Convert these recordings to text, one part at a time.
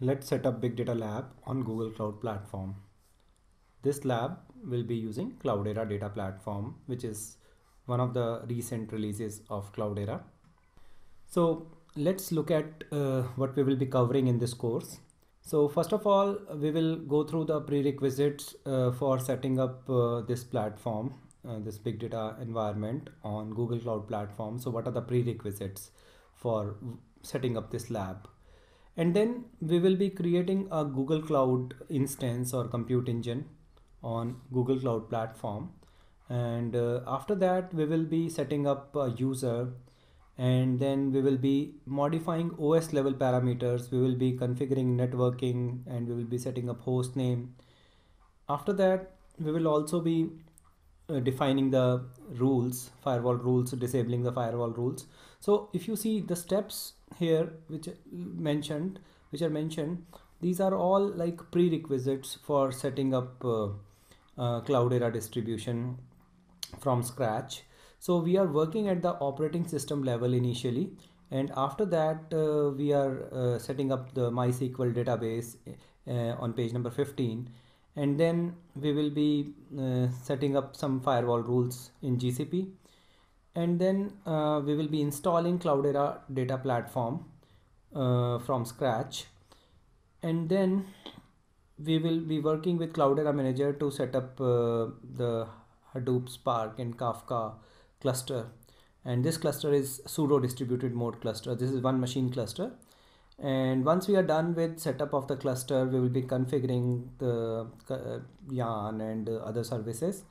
Let's set up Big Data Lab on Google Cloud Platform. This lab will be using Cloudera Data Platform, which is one of the recent releases of Cloudera. So let's look at uh, what we will be covering in this course. So first of all, we will go through the prerequisites uh, for setting up uh, this platform, uh, this big data environment on Google Cloud Platform. So what are the prerequisites for setting up this lab? and then we will be creating a Google Cloud instance or compute engine on Google Cloud platform and uh, after that we will be setting up a user and then we will be modifying OS level parameters we will be configuring networking and we will be setting up host name after that we will also be uh, defining the rules firewall rules disabling the firewall rules so if you see the steps here which uh, mentioned which are mentioned these are all like prerequisites for setting up uh, uh, distribution from scratch so we are working at the operating system level initially and after that uh, we are setting up the mysql database on page number 15 and then we will be uh, setting up some firewall rules in GCP and then uh, we will be installing Cloudera data platform uh, from scratch and then we will be working with Cloudera manager to set up uh, the Hadoop Spark and Kafka cluster and this cluster is pseudo distributed mode cluster this is one machine cluster and once we are done with setup of the cluster we will be configuring the uh, yarn and uh, other services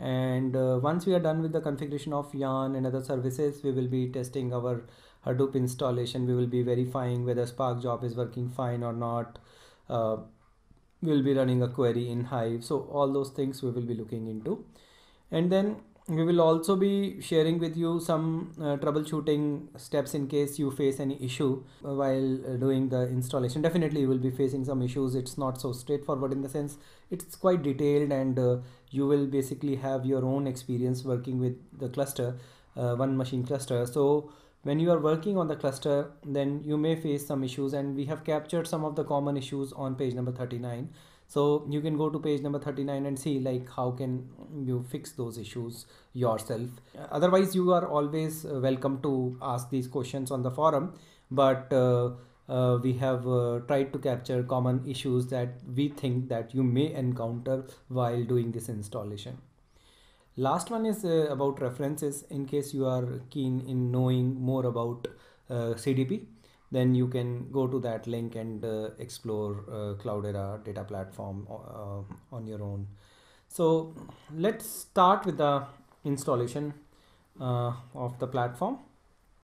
and uh, once we are done with the configuration of yarn and other services we will be testing our hadoop installation we will be verifying whether spark job is working fine or not uh, we'll be running a query in hive so all those things we will be looking into and then we will also be sharing with you some uh, troubleshooting steps in case you face any issue uh, while uh, doing the installation definitely you will be facing some issues it's not so straightforward in the sense it's quite detailed and uh, you will basically have your own experience working with the cluster uh, one machine cluster so when you are working on the cluster then you may face some issues and we have captured some of the common issues on page number 39 so you can go to page number 39 and see like how can you fix those issues yourself. Otherwise you are always uh, welcome to ask these questions on the forum but uh, uh, we have uh, tried to capture common issues that we think that you may encounter while doing this installation. Last one is uh, about references in case you are keen in knowing more about uh, CDP then you can go to that link and uh, explore uh, Cloudera data platform uh, uh on your own. So let's start with the installation uh, of the platform.